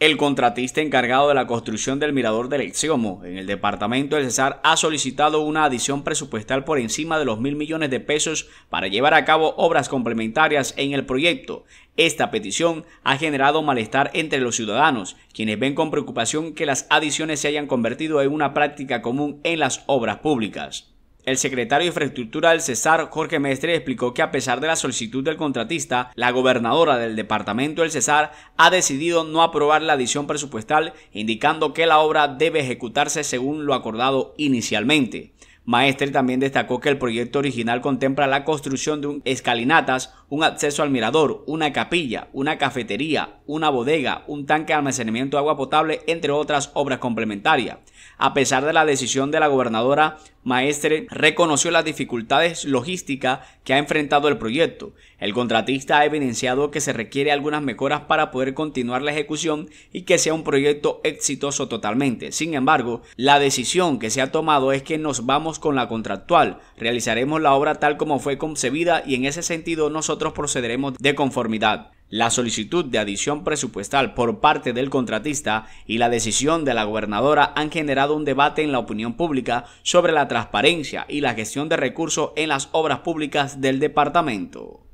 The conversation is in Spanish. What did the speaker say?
El contratista encargado de la construcción del mirador del Exiomo en el departamento del Cesar ha solicitado una adición presupuestal por encima de los mil millones de pesos para llevar a cabo obras complementarias en el proyecto. Esta petición ha generado malestar entre los ciudadanos, quienes ven con preocupación que las adiciones se hayan convertido en una práctica común en las obras públicas. El secretario de Infraestructura del Cesar, Jorge Maestre, explicó que a pesar de la solicitud del contratista, la gobernadora del departamento del Cesar ha decidido no aprobar la adición presupuestal, indicando que la obra debe ejecutarse según lo acordado inicialmente. Maestre también destacó que el proyecto original contempla la construcción de un escalinatas un acceso al mirador, una capilla, una cafetería, una bodega, un tanque de almacenamiento de agua potable, entre otras obras complementarias. A pesar de la decisión de la gobernadora, Maestre reconoció las dificultades logísticas que ha enfrentado el proyecto. El contratista ha evidenciado que se requiere algunas mejoras para poder continuar la ejecución y que sea un proyecto exitoso totalmente. Sin embargo, la decisión que se ha tomado es que nos vamos con la contractual, realizaremos la obra tal como fue concebida y en ese sentido nosotros procederemos de conformidad. La solicitud de adición presupuestal por parte del contratista y la decisión de la gobernadora han generado un debate en la opinión pública sobre la transparencia y la gestión de recursos en las obras públicas del departamento.